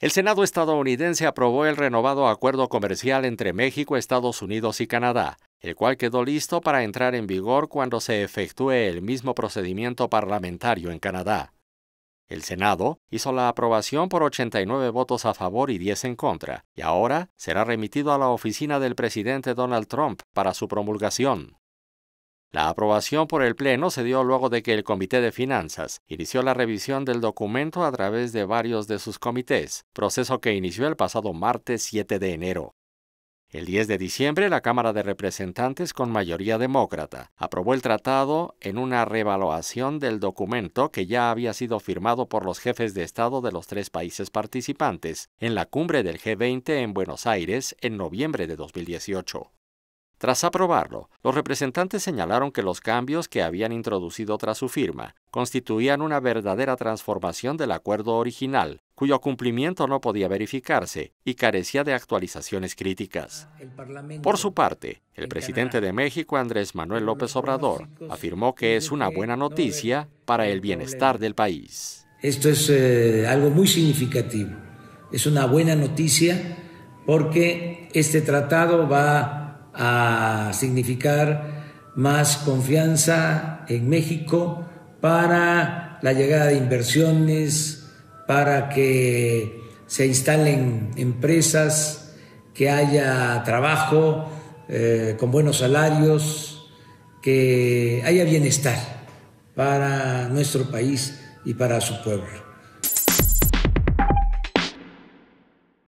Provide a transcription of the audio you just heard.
El Senado estadounidense aprobó el renovado acuerdo comercial entre México, Estados Unidos y Canadá, el cual quedó listo para entrar en vigor cuando se efectúe el mismo procedimiento parlamentario en Canadá. El Senado hizo la aprobación por 89 votos a favor y 10 en contra, y ahora será remitido a la oficina del presidente Donald Trump para su promulgación. La aprobación por el Pleno se dio luego de que el Comité de Finanzas inició la revisión del documento a través de varios de sus comités, proceso que inició el pasado martes 7 de enero. El 10 de diciembre, la Cámara de Representantes, con mayoría demócrata, aprobó el tratado en una revaluación del documento que ya había sido firmado por los jefes de Estado de los tres países participantes en la cumbre del G20 en Buenos Aires en noviembre de 2018. Tras aprobarlo, los representantes señalaron que los cambios que habían introducido tras su firma constituían una verdadera transformación del acuerdo original, cuyo cumplimiento no podía verificarse y carecía de actualizaciones críticas. Por su parte, el presidente de México, Andrés Manuel López Obrador, afirmó que es una buena noticia para el bienestar del país. Esto es eh, algo muy significativo. Es una buena noticia porque este tratado va a significar más confianza en México para la llegada de inversiones, para que se instalen empresas, que haya trabajo eh, con buenos salarios, que haya bienestar para nuestro país y para su pueblo.